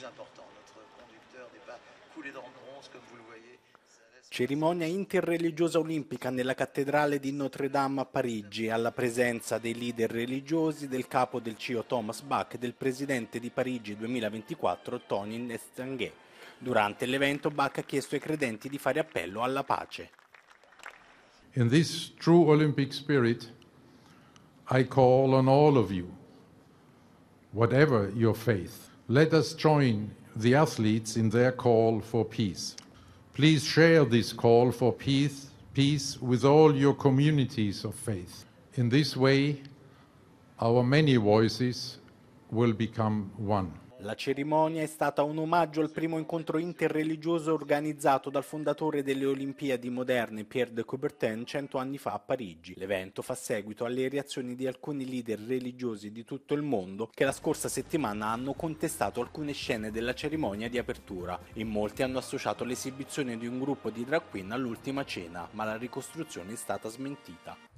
plus important. Notre conducteur n'est pas coulé dans le bronze, comme vous le voyez. Cerimonia interreligiosa olimpica nella cattedrale di Notre-Dame a Parigi, alla presenza dei leader religiosi, del capo del CIO Thomas Bach e del presidente di Parigi 2024 Tony Nestanguet. Durante l'evento Bach ha chiesto ai credenti di fare appello alla pace. In this true Olympic spirit, I call on all of you, whatever your faith, Let us join the athletes in their call for peace. Please share this call for peace, peace with all your communities of faith. In this way, our many voices will become one. La cerimonia è stata un omaggio al primo incontro interreligioso organizzato dal fondatore delle Olimpiadi moderne Pierre de Coubertin cento anni fa a Parigi. L'evento fa seguito alle reazioni di alcuni leader religiosi di tutto il mondo che la scorsa settimana hanno contestato alcune scene della cerimonia di apertura. In molti hanno associato l'esibizione di un gruppo di drag queen all'ultima cena, ma la ricostruzione è stata smentita.